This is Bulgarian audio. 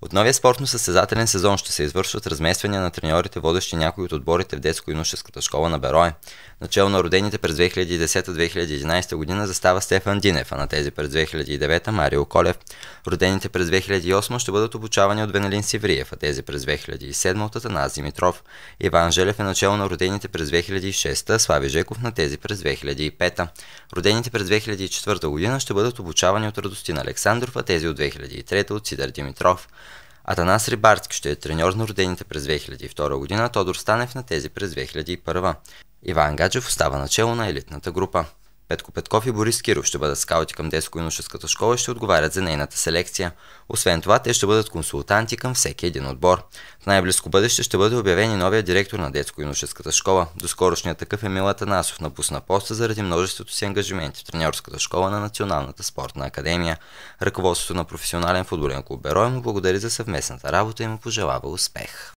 От новия спортно-състезателен сезон ще се извършват размествания на треньорите, водещи някои от отборите в детско-юношеската школа на Берое. Начало на родените през 2010-2011 година застава Стефан Динев, а на тези през 2009 Марио Колев. Родените през 2008 ще бъдат обучавани от Венелин Сивриев, а тези през 2007 от Атанас Димитров. Иван Желев е начало на родените през 2006, Слави Жеков на тези през 2005. Родените през 2004 година ще бъдат обучавани от Радостин Александров, а тези от 2003 от Сидър Димитров. Атанас Рибарски ще е треньор на родените през 2002 година, Тодор Станев на тези през 2001. Иван Гаджев остава начало на елитната група. Петко Петков и Борис Киров ще бъдат скаути към детско-юношеската школа и ще отговарят за нейната селекция. Освен това, те ще бъдат консултанти към всеки един отбор. В най-близко бъдеще ще бъде обявен и новия директор на детско-юношеската школа. Доскорошният такъв е Мила Танасов напусна поста заради множеството си ангажименти в треньорската школа на Националната спортна академия. Ръководството на професионален футболен клуб Берой му благодари за съвместната работа и му пожелава успех.